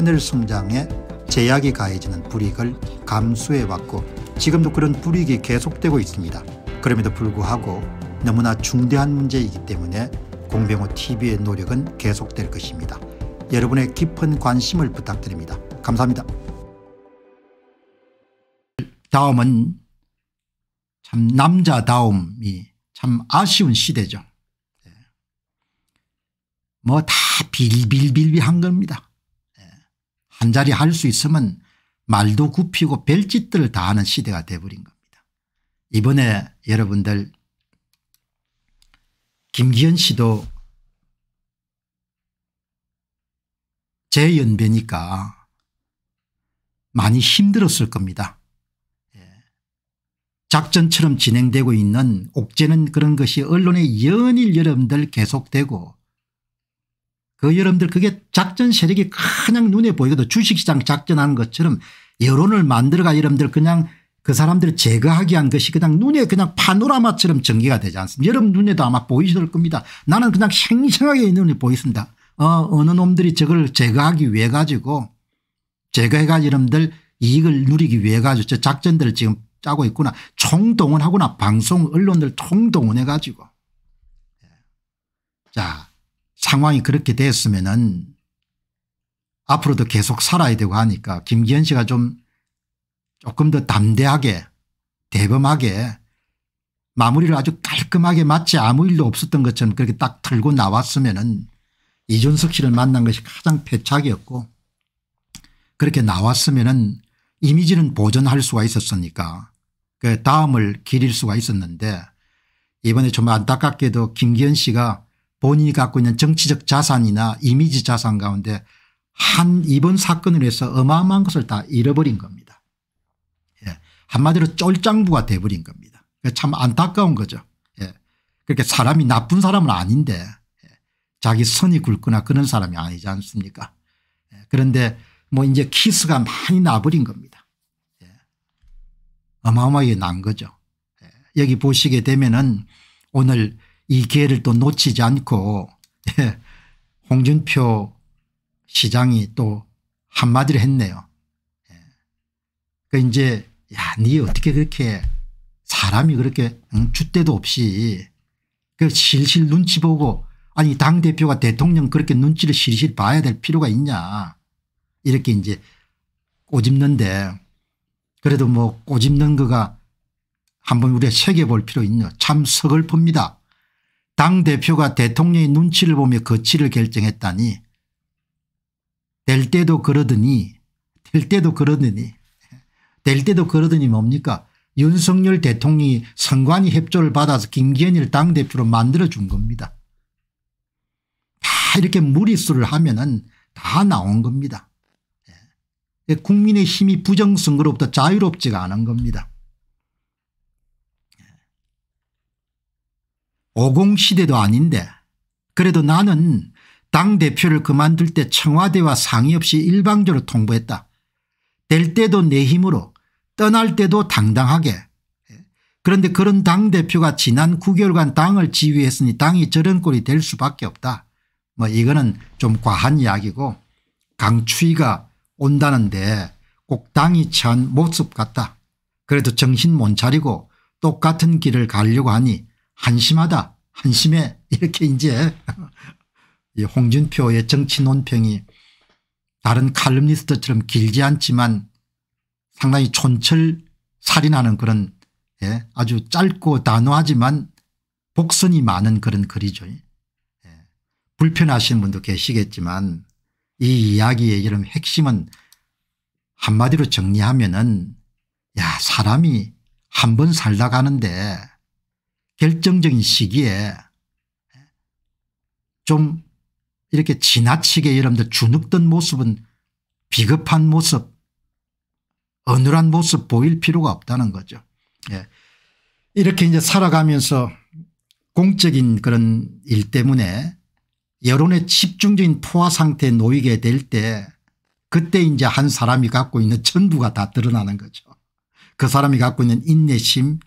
하늘 성장에 제약이 가해지는 불이익을 감수해왔고 지금도 그런 불이익이 계속되고 있습니다. 그럼에도 불구하고 너무나 중대한 문제이기 때문에 공병호 TV의 노력은 계속될 것입니다. 여러분의 깊은 관심을 부탁드립니다. 감사합니다. 다음은 참 남자다움이 참 아쉬운 시대죠. 네. 뭐다 빌빌빌빌한 겁니다. 한자리 할 수 있으면 말도 굽히고 별짓들을 다 하는 시대가 돼버린 겁니다. 이번에 여러분들 김기현 씨도 제 연배니까 많이 힘들었을 겁니다. 예. 작전처럼 진행되고 있는 옥죄는 그런 것이 언론에 연일 여러분들 계속되고 그 여러분들 그게 작전 세력이 그냥 눈에 보이거든 주식시장 작전하는 것처럼 여론을 만들어가 여러분들 그냥 그 사람들을 제거하기 위한 것이 그냥 눈에 그냥 파노라마처럼 전개가 되지 않습니까 여러분 눈에도 아마 보이실 겁니다. 나는 그냥 생생하게 눈에 보이습니다. 어, 어느 놈들이 저걸 제거하기 위해 가지고 제거해가 여러분들 이익을 누리기 위해 가지고 저 작전들을 지금 짜고 있구나. 총동원하거나 방송 언론들 총동원해 가지고. 예. 자 상황이 그렇게 됐으면은 앞으로도 계속 살아야 되고 하니까 김기현 씨가 좀 조금 더 담대하게 대범하게 마무리를 아주 깔끔하게 마치 아무 일도 없었던 것처럼 그렇게 딱 털고 나왔으면은 이준석 씨를 만난 것이 가장 패착이었고 그렇게 나왔으면은 이미지는 보존할 수가 있었으니까 그 다음을 기릴 수가 있었는데 이번에 좀 안타깝게도 김기현 씨가 본인이 갖고 있는 정치적 자산이나 이미지 자산 가운데 한 이번 사건을 해서 어마어마한 것을 다 잃어버린 겁니다. 예. 한마디로 쫄장부가 돼버린 겁니다. 참 안타까운 거죠. 예. 그렇게 사람이 나쁜 사람은 아닌데 예. 자기 선이 굵거나 그런 사람이 아니지 않습니까 예. 그런데 뭐 이제 키스가 많이 나버린 겁니다. 예. 어마어마하게 난 거죠. 예. 여기 보시게 되면은 오늘 이 기회를 또 놓치지 않고 예, 홍준표 시장이 또 한마디를 했네요. 예. 그그러 이제 야니 네 어떻게 그렇게 사람이 그렇게 응, 줏대도 없이 그 실실 눈치 보고 아니 당대표가 대통령 그렇게 눈치를 실실 봐야 될 필요가 있냐 이렇게 이제 꼬집는데 그래도 뭐 꼬집는 거가 한번 우리가 새겨볼 필요 있냐 참 서글픕니다. 당대표가 대통령의 눈치를 보며 거취를 결정했다니 될 때도 그러더니 될 때도 그러더니 될 때도 그러더니 뭡니까 윤석열 대통령이 선관위 협조를 받아서 김기현이를 당대표로 만들어준 겁니다. 다 이렇게 무리수를 하면 은다 나온 겁니다. 예. 국민의 힘이 부정선거로부터 자유롭지가 않은 겁니다. 오공시대도 아닌데 그래도 나는 당대표를 그만둘 때 청와대와 상의 없이 일방적으로 통보했다. 될 때도 내 힘으로 떠날 때도 당당하게 그런데 그런 당대표가 지난 9개월간 당을 지휘했으니 당이 저런 꼴이 될 수밖에 없다. 뭐 이거는 좀 과한 이야기고 강추위가 온다는데 꼭 당이 처한 모습 같다. 그래도 정신 못 차리고 똑같은 길을 가려고 하니 한심하다 한심해 이렇게 이제 이 홍준표의 정치 논평이 다른 칼럼니스트처럼 길지 않지만 상당히 촌철살인하는 그런 예, 아주 짧고 단호하지만 복선이 많은 그런 글이죠. 예, 불편하신 분도 계시겠지만 이 이야기의 이런 핵심은 한마디로 정리하면 은야 사람이 한 번 살다 가는데 결정적인 시기에 좀 이렇게 지나치게 여러분들 주눅든 모습은 비겁한 모습 어눌한 모습 보일 필요가 없다는 거죠. 예. 이렇게 이제 살아가면서 공적인 그런 일 때문에 여론의 집중적인 포화 상태에 놓이게 될 때 그때 이제 한 사람이 갖고 있는 전부가 다 드러나는 거죠. 그 사람이 갖고 있는 인내심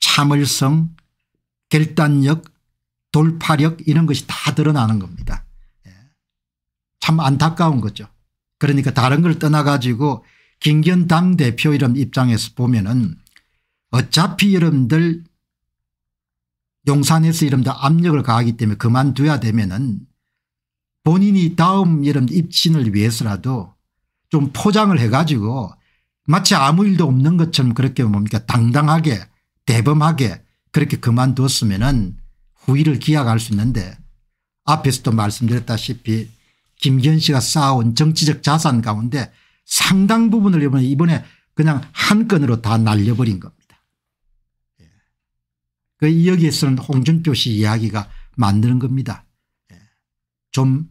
참을성 결단력 돌파력 이런 것이 다 드러나는 겁니다. 예. 참 안타까운 거죠. 그러니까 다른 걸 떠나가지고 김견 당대표 이런 입장에서 보면은 어차피 여러분들 용산에서 여러분들 압력을 가하기 때문에 그만둬야 되면은 본인이 다음 여러 입신을 위해서라도 좀 포장을 해가지고 마치 아무 일도 없는 것처럼 그렇게 뭡니까 당당하게 대범하게 그렇게 그만두었으면 후위를 기약할 수 있는데 앞에서도 말씀드렸다시피 김기현 씨가 쌓아온 정치적 자산 가운데 상당 부분을 이번에, 그냥 한 건으로 다 날려버린 겁니다. 예. 그 여기에서는 홍준표 씨 이야기가 만드는 겁니다. 예. 좀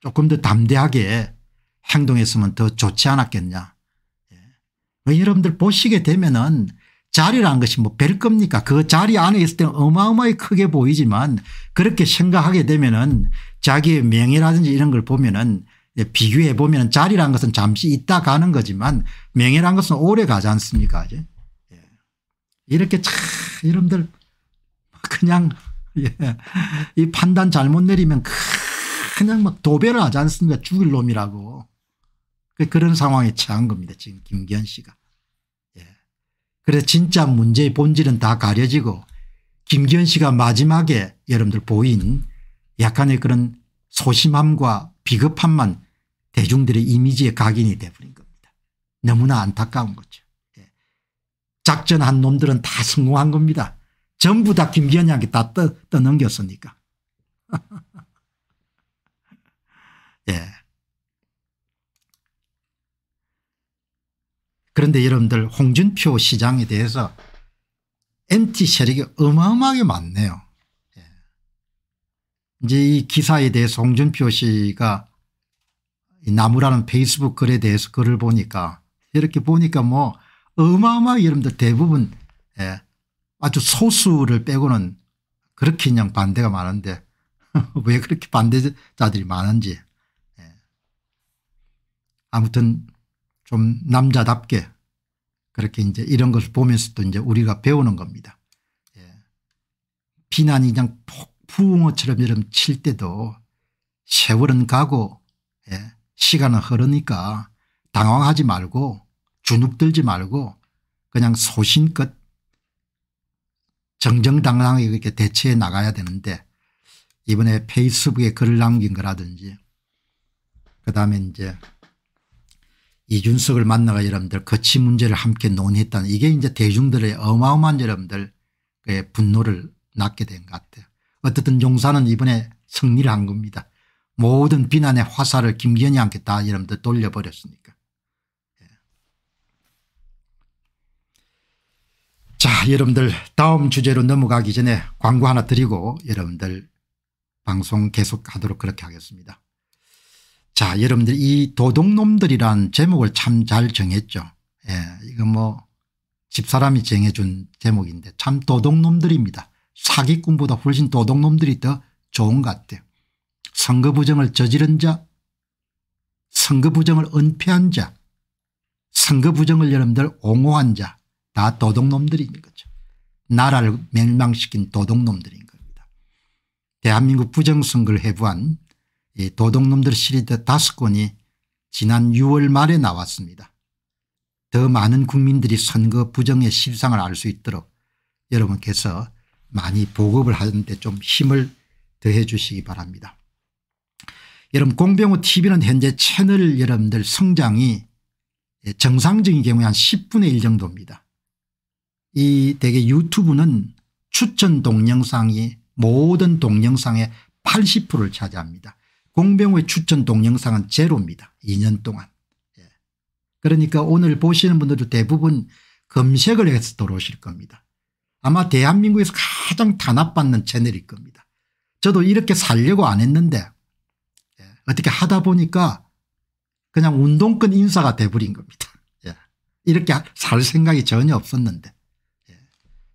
조금 더 담대하게 행동했으면 더 좋지 않았겠냐. 예. 뭐 여러분들 보시게 되면은 자리라는 것이 뭐별 겁니까 그 자리 안에 있을 때는 어마어마히 크게 보이지만 그렇게 생각하게 되면은 자기의 명예라든지 이런 걸 보면은 비교해 보면 자리란 것은 잠시 있다 가는 거지만 명예란 것은 오래 가지 않습니까 이제 예. 이렇게 참여러들 그냥 예. 이 판단 잘못 내리면 그냥 막 도배를 하지 않습니까 죽일 놈이라고 그, 그런 상황에 처한 겁니다 지금 김기현 씨가. 그래서 진짜 문제의 본질은 다 가려지고 김기현 씨가 마지막에 여러분들 보인 약간의 그런 소심함과 비겁함만 대중들의 이미지에 각인이 돼버린 겁니다. 너무나 안타까운 거죠. 예. 작전한 놈들은 다 성공한 겁니다. 전부 다 김기현이한테 다 떠, 떠넘겼으니까. 예. 그런데 여러분들 홍준표 시장에 대해서 엠티 세력이 어마어마하게 많네요. 예. 이제 이 기사에 대해서 홍준표 씨가 나무라는 페이스북 글에 대해서 글을 보니까 이렇게 보니까 뭐 어마어마하게 여러분들 대부분 예, 아주 소수를 빼고는 그렇게 그냥 반대가 많은데 왜 그렇게 반대자들이 많은지 예. 아무튼 좀 남자답게 그렇게 이제 이런 것을 보면서도 이제 우리가 배우는 겁니다. 예. 비난이 그냥 폭풍어처럼 이름칠 때도 세월은 가고 예. 시간은 흐르니까 당황하지 말고 주눅들지 말고 그냥 소신껏 정정당당하게 이렇게 대처해 나가야 되는데 이번에 페이스북에 글을 남긴 거라든지 그다음에 이제 이준석을 만나가 여러분들 거치 그 문제를 함께 논의했다는 이게 이제 대중들의 어마어마한 여러분들 그의 분노를 낳게 된 것 같아요. 어쨌든 용산은 이번에 승리를 한 겁니다. 모든 비난의 화살을 김기현이한테 다 여러분들 돌려버렸으니까. 예. 자 여러분들 다음 주제로 넘어가기 전에 광고 하나 드리고 여러분들 방송 계속하도록 그렇게 하겠습니다. 자 여러분들 이 도둑놈들이란 제목을 참 잘 정했죠. 예, 이거 뭐 집사람이 정해준 제목인데 참 도둑놈들입니다. 사기꾼보다 훨씬 도둑놈들이 더 좋은 것 같아요. 선거 부정을 저지른 자 선거 부정을 은폐한 자 선거 부정을 여러분들 옹호한 자 다 도둑놈들인 거죠. 나라를 멸망시킨 도둑놈들인 겁니다. 대한민국 부정선거를 해부한 이 도둑놈들 시리즈 다섯 권이 지난 6월 말에 나왔습니다. 더 많은 국민들이 선거 부정의 실상을 알 수 있도록 여러분께서 많이 보급을 하는데 좀 힘을 더해 주시기 바랍니다. 여러분 공병호 tv는 현재 채널 여러분들 성장이 정상적인 경우에 한 10분의 1 정도입니다. 이 대개 유튜브는 추천 동영상이 모든 동영상의 80%를 차지합니다. 공병호의 추천 동영상은 제로입니다. 2년 동안. 예. 그러니까 오늘 보시는 분들도 대부분 검색을 해서 들어오실 겁니다. 아마 대한민국에서 가장 탄압받는 채널일 겁니다. 저도 이렇게 살려고 안 했는데 예. 어떻게 하다 보니까 그냥 운동권 인사가 돼버린 겁니다. 예. 이렇게 살 생각이 전혀 없었는데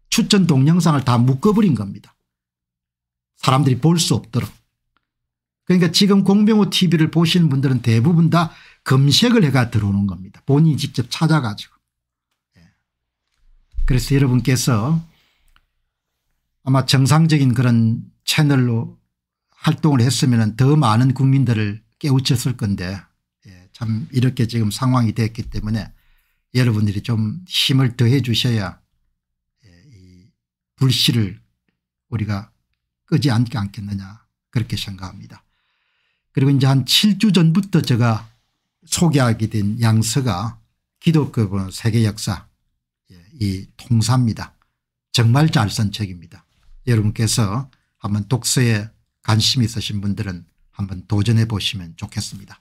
추천 동영상을 다 묶어버린 겁니다. 사람들이 볼 수 없도록. 그러니까 지금 공병호 tv를 보시는 분들은 대부분 다 검색을 해가 들어오는 겁니다. 본인이 직접 찾아가지고. 예. 그래서 여러분께서 아마 정상적인 그런 채널로 활동을 했으면 더 많은 국민들을 깨우쳤을 건데 예, 참 이렇게 지금 상황이 됐기 때문에 여러분들이 좀 힘을 더해 주셔야 예, 불씨를 우리가 끄지 않게 않겠느냐 그렇게 생각합니다. 그리고 이제 한 7주 전부터 제가 소개하게 된 양서가 기독교 세계 역사 예, 이 통사입니다. 정말 잘 쓴 책입니다. 여러분께서 한번 독서에 관심 있으신 분들은 한번 도전해 보시면 좋겠습니다.